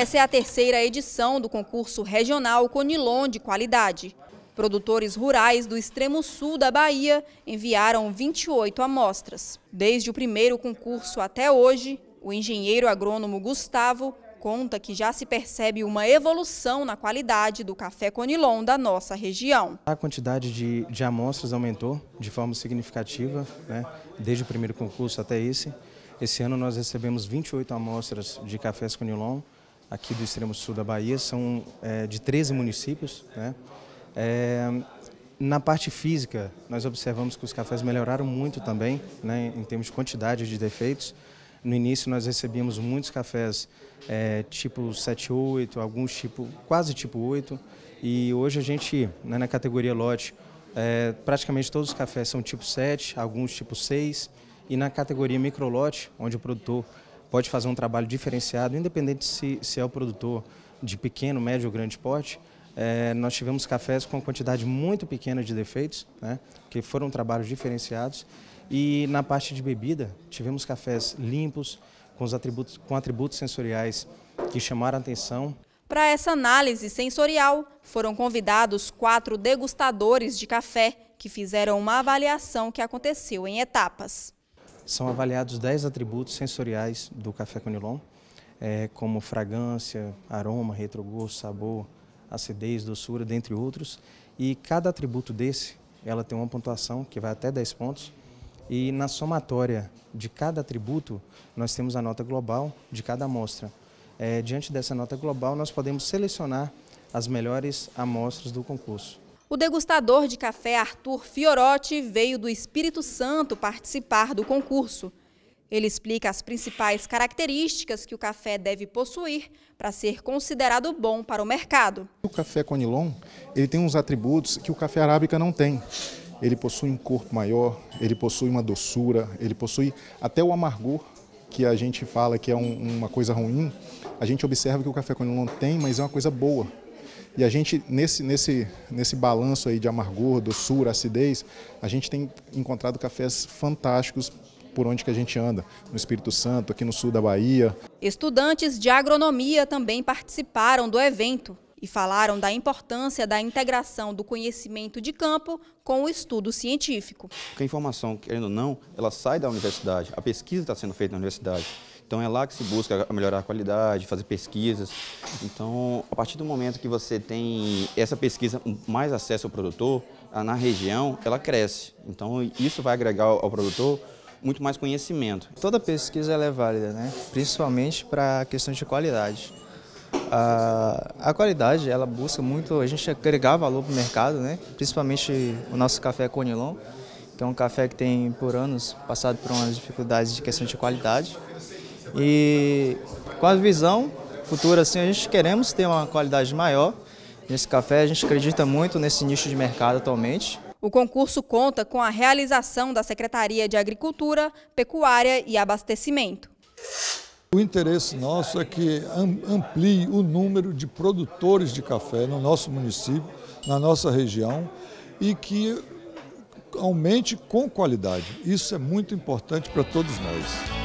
Essa é a terceira edição do concurso regional Conilon de qualidade. Produtores rurais do extremo sul da Bahia enviaram 28 amostras. Desde o primeiro concurso até hoje, o engenheiro agrônomo Gustavo conta que já se percebe uma evolução na qualidade do café Conilon da nossa região. A quantidade de, de amostras aumentou de forma significativa, né, desde o primeiro concurso até esse. Esse ano nós recebemos 28 amostras de cafés Conilon, aqui do extremo sul da Bahia, são é, de 13 municípios. Né? É, na parte física, nós observamos que os cafés melhoraram muito também, né, em termos de quantidade de defeitos. No início, nós recebíamos muitos cafés é, tipo 7, 8, alguns tipo, quase tipo 8. E hoje a gente, né, na categoria lote, é, praticamente todos os cafés são tipo 7, alguns tipo 6. E na categoria micro lote onde o produtor pode fazer um trabalho diferenciado, independente se, se é o produtor de pequeno, médio ou grande porte, é, nós tivemos cafés com uma quantidade muito pequena de defeitos, né, que foram trabalhos diferenciados. E na parte de bebida, tivemos cafés limpos, com, os atributos, com atributos sensoriais que chamaram a atenção. Para essa análise sensorial, foram convidados quatro degustadores de café que fizeram uma avaliação que aconteceu em etapas são avaliados 10 atributos sensoriais do café conilon, é, como fragrância, aroma, retrogosto, sabor, acidez, doçura, dentre outros. E cada atributo desse, ela tem uma pontuação que vai até 10 pontos. E na somatória de cada atributo, nós temos a nota global de cada amostra. É, diante dessa nota global, nós podemos selecionar as melhores amostras do concurso. O degustador de café Arthur Fiorotti veio do Espírito Santo participar do concurso. Ele explica as principais características que o café deve possuir para ser considerado bom para o mercado. O café Conilon ele tem uns atributos que o café arábica não tem. Ele possui um corpo maior, ele possui uma doçura, ele possui até o amargor que a gente fala que é um, uma coisa ruim. A gente observa que o café Conilon tem, mas é uma coisa boa. E a gente, nesse, nesse, nesse balanço aí de amargor, doçura, acidez, a gente tem encontrado cafés fantásticos por onde que a gente anda, no Espírito Santo, aqui no sul da Bahia. Estudantes de agronomia também participaram do evento e falaram da importância da integração do conhecimento de campo com o estudo científico. Porque a informação, querendo ou não, ela sai da universidade, a pesquisa está sendo feita na universidade. Então é lá que se busca melhorar a qualidade, fazer pesquisas. Então, a partir do momento que você tem essa pesquisa mais acesso ao produtor, na região, ela cresce. Então, isso vai agregar ao produtor muito mais conhecimento. Toda pesquisa é válida, né? principalmente para a questão de qualidade. A, a, qualidade, ela busca muito, a gente agregar valor para o mercado, né? principalmente o nosso café Conilon, que é um café que tem por anos passado por umas dificuldades de questão de qualidade. E com a visão futura, assim, a gente queremos ter uma qualidade maior nesse café. A gente acredita muito nesse nicho de mercado atualmente. O concurso conta com a realização da Secretaria de Agricultura, Pecuária e Abastecimento. O interesse nosso é que amplie o número de produtores de café no nosso município, na nossa região e que aumente com qualidade. Isso é muito importante para todos nós.